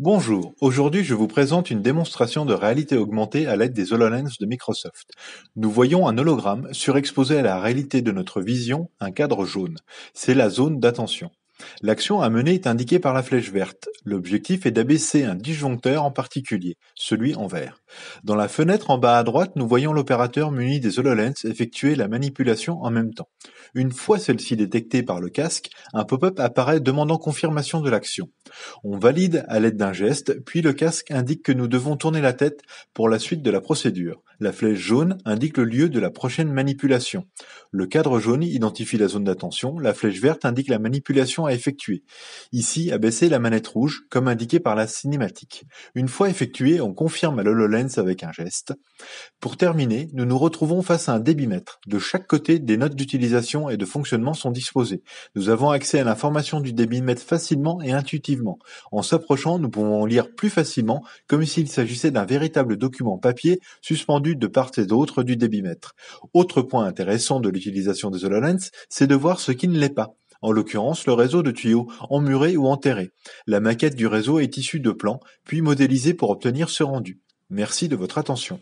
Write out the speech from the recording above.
Bonjour, aujourd'hui je vous présente une démonstration de réalité augmentée à l'aide des HoloLens de Microsoft. Nous voyons un hologramme surexposé à la réalité de notre vision, un cadre jaune. C'est la zone d'attention. L'action à mener est indiquée par la flèche verte. L'objectif est d'abaisser un disjoncteur en particulier, celui en vert. Dans la fenêtre en bas à droite, nous voyons l'opérateur muni des HoloLens effectuer la manipulation en même temps. Une fois celle-ci détectée par le casque, un pop-up apparaît demandant confirmation de l'action. On valide à l'aide d'un geste, puis le casque indique que nous devons tourner la tête pour la suite de la procédure. La flèche jaune indique le lieu de la prochaine manipulation. Le cadre jaune identifie la zone d'attention, la flèche verte indique la manipulation à effectuer. Ici, abaisser la manette rouge, comme indiqué par la cinématique. Une fois effectué, on confirme à l'HoloLens avec un geste. Pour terminer, nous nous retrouvons face à un débitmètre. De chaque côté, des notes d'utilisation et de fonctionnement sont disposées. Nous avons accès à l'information du débitmètre facilement et intuitivement en s'approchant, nous pouvons lire plus facilement, comme s'il s'agissait d'un véritable document papier suspendu de part et d'autre du débitmètre. Autre point intéressant de l'utilisation des HoloLens, c'est de voir ce qui ne l'est pas en l'occurrence le réseau de tuyaux emmuré ou enterré. La maquette du réseau est issue de plans, puis modélisée pour obtenir ce rendu. Merci de votre attention.